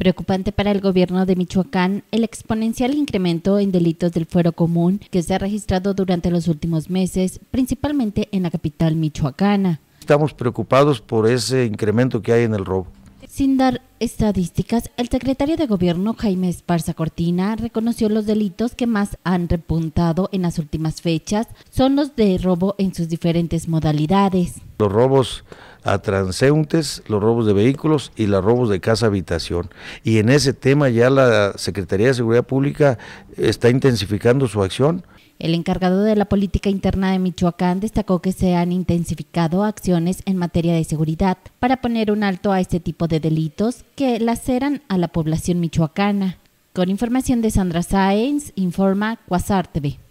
Preocupante para el gobierno de Michoacán el exponencial incremento en delitos del fuero común que se ha registrado durante los últimos meses, principalmente en la capital michoacana. Estamos preocupados por ese incremento que hay en el robo. Sin dar estadísticas, el secretario de Gobierno Jaime Esparza Cortina reconoció los delitos que más han repuntado en las últimas fechas son los de robo en sus diferentes modalidades. Los robos a transeúntes, los robos de vehículos y los robos de casa habitación. Y en ese tema ya la Secretaría de Seguridad Pública está intensificando su acción. El encargado de la política interna de Michoacán destacó que se han intensificado acciones en materia de seguridad para poner un alto a este tipo de delitos que laceran a la población michoacana. Con información de Sandra Sáenz, informa Cuasar TV.